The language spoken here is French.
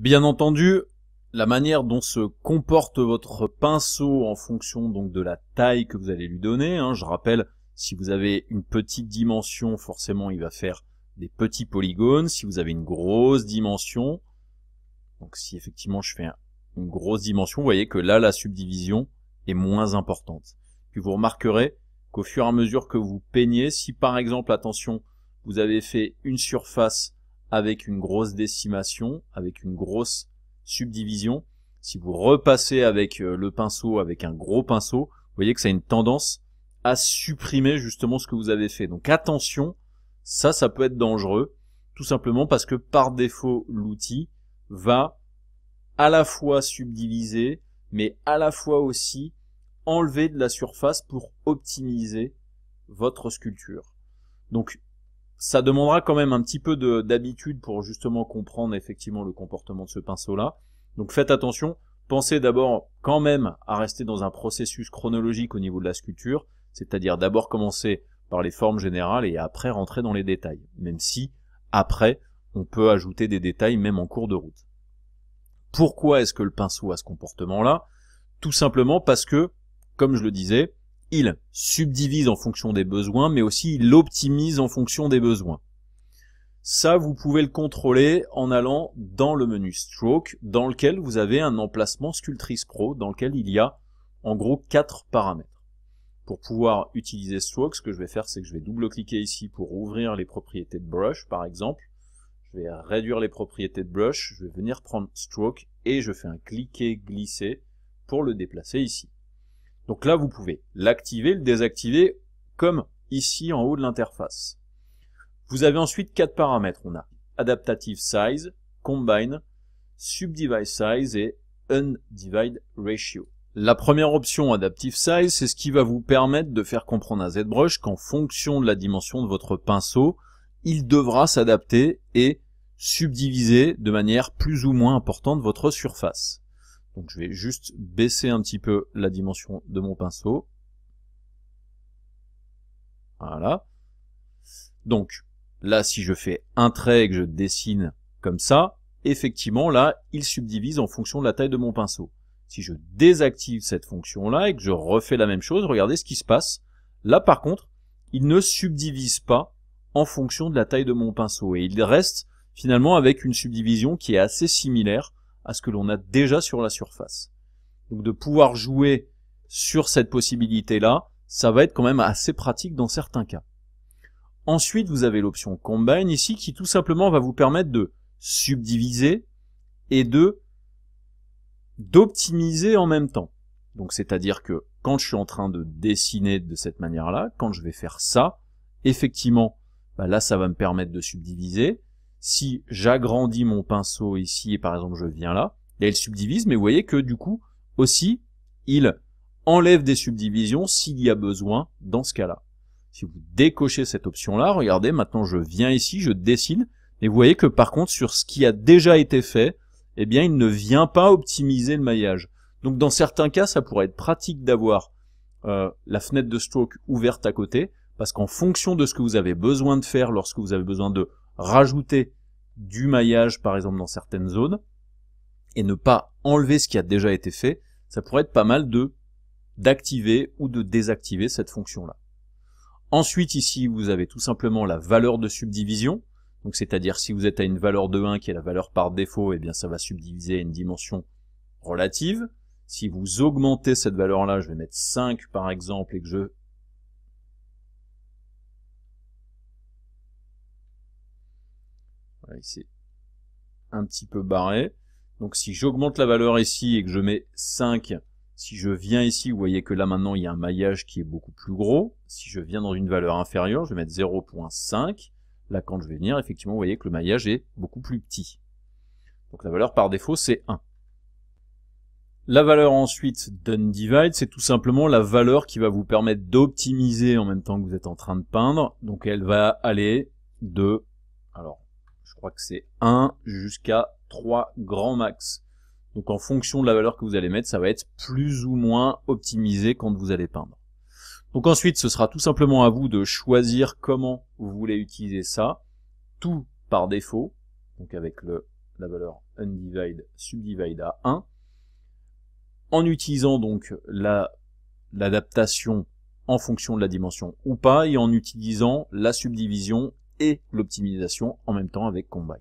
Bien entendu, la manière dont se comporte votre pinceau en fonction donc de la taille que vous allez lui donner. Hein, je rappelle, si vous avez une petite dimension, forcément il va faire des petits polygones. Si vous avez une grosse dimension, donc si effectivement je fais une grosse dimension, vous voyez que là la subdivision est moins importante. Puis vous remarquerez qu'au fur et à mesure que vous peignez, si par exemple, attention, vous avez fait une surface avec une grosse décimation, avec une grosse subdivision. Si vous repassez avec euh, le pinceau, avec un gros pinceau, vous voyez que ça a une tendance à supprimer justement ce que vous avez fait. Donc attention, ça, ça peut être dangereux, tout simplement parce que par défaut, l'outil va à la fois subdiviser, mais à la fois aussi enlever de la surface pour optimiser votre sculpture. Donc ça demandera quand même un petit peu d'habitude pour justement comprendre effectivement le comportement de ce pinceau-là. Donc faites attention, pensez d'abord quand même à rester dans un processus chronologique au niveau de la sculpture, c'est-à-dire d'abord commencer par les formes générales et après rentrer dans les détails, même si après on peut ajouter des détails même en cours de route. Pourquoi est-ce que le pinceau a ce comportement-là Tout simplement parce que, comme je le disais, il subdivise en fonction des besoins, mais aussi il optimise en fonction des besoins. Ça, vous pouvez le contrôler en allant dans le menu Stroke, dans lequel vous avez un emplacement Sculptrice Pro, dans lequel il y a en gros quatre paramètres. Pour pouvoir utiliser Stroke, ce que je vais faire, c'est que je vais double-cliquer ici pour ouvrir les propriétés de Brush, par exemple. Je vais réduire les propriétés de Brush, je vais venir prendre Stroke, et je fais un cliquer-glisser pour le déplacer ici. Donc là, vous pouvez l'activer, le désactiver, comme ici en haut de l'interface. Vous avez ensuite quatre paramètres. On a Adaptative Size, Combine, Subdivide Size et Undivide Ratio. La première option Adaptive Size, c'est ce qui va vous permettre de faire comprendre à ZBrush qu'en fonction de la dimension de votre pinceau, il devra s'adapter et subdiviser de manière plus ou moins importante votre surface. Donc je vais juste baisser un petit peu la dimension de mon pinceau. Voilà. Donc là, si je fais un trait et que je dessine comme ça, effectivement, là, il subdivise en fonction de la taille de mon pinceau. Si je désactive cette fonction-là et que je refais la même chose, regardez ce qui se passe. Là, par contre, il ne subdivise pas en fonction de la taille de mon pinceau. Et il reste finalement avec une subdivision qui est assez similaire à ce que l'on a déjà sur la surface. Donc de pouvoir jouer sur cette possibilité-là, ça va être quand même assez pratique dans certains cas. Ensuite, vous avez l'option Combine ici qui tout simplement va vous permettre de subdiviser et de d'optimiser en même temps. Donc c'est-à-dire que quand je suis en train de dessiner de cette manière-là, quand je vais faire ça, effectivement, bah là ça va me permettre de subdiviser, si j'agrandis mon pinceau ici et par exemple je viens là, là il subdivise, mais vous voyez que du coup aussi il enlève des subdivisions s'il y a besoin dans ce cas-là. Si vous décochez cette option-là, regardez, maintenant je viens ici, je dessine, et vous voyez que par contre sur ce qui a déjà été fait, eh bien il ne vient pas optimiser le maillage. Donc dans certains cas, ça pourrait être pratique d'avoir euh, la fenêtre de stroke ouverte à côté, parce qu'en fonction de ce que vous avez besoin de faire lorsque vous avez besoin de rajouter du maillage, par exemple, dans certaines zones, et ne pas enlever ce qui a déjà été fait, ça pourrait être pas mal de d'activer ou de désactiver cette fonction-là. Ensuite, ici, vous avez tout simplement la valeur de subdivision. Donc, c'est-à-dire, si vous êtes à une valeur de 1 qui est la valeur par défaut, eh bien, ça va subdiviser à une dimension relative. Si vous augmentez cette valeur-là, je vais mettre 5 par exemple, et que je C'est un petit peu barré. Donc si j'augmente la valeur ici et que je mets 5, si je viens ici, vous voyez que là maintenant il y a un maillage qui est beaucoup plus gros. Si je viens dans une valeur inférieure, je vais mettre 0.5. Là quand je vais venir, effectivement vous voyez que le maillage est beaucoup plus petit. Donc la valeur par défaut c'est 1. La valeur ensuite done-divide, c'est tout simplement la valeur qui va vous permettre d'optimiser en même temps que vous êtes en train de peindre. Donc elle va aller de... Alors je crois que c'est 1 jusqu'à 3 grands max. Donc en fonction de la valeur que vous allez mettre, ça va être plus ou moins optimisé quand vous allez peindre. Donc ensuite, ce sera tout simplement à vous de choisir comment vous voulez utiliser ça, tout par défaut, donc avec le, la valeur undivide, subdivide à 1, en utilisant donc la l'adaptation en fonction de la dimension ou pas, et en utilisant la subdivision et l'optimisation en même temps avec Combine.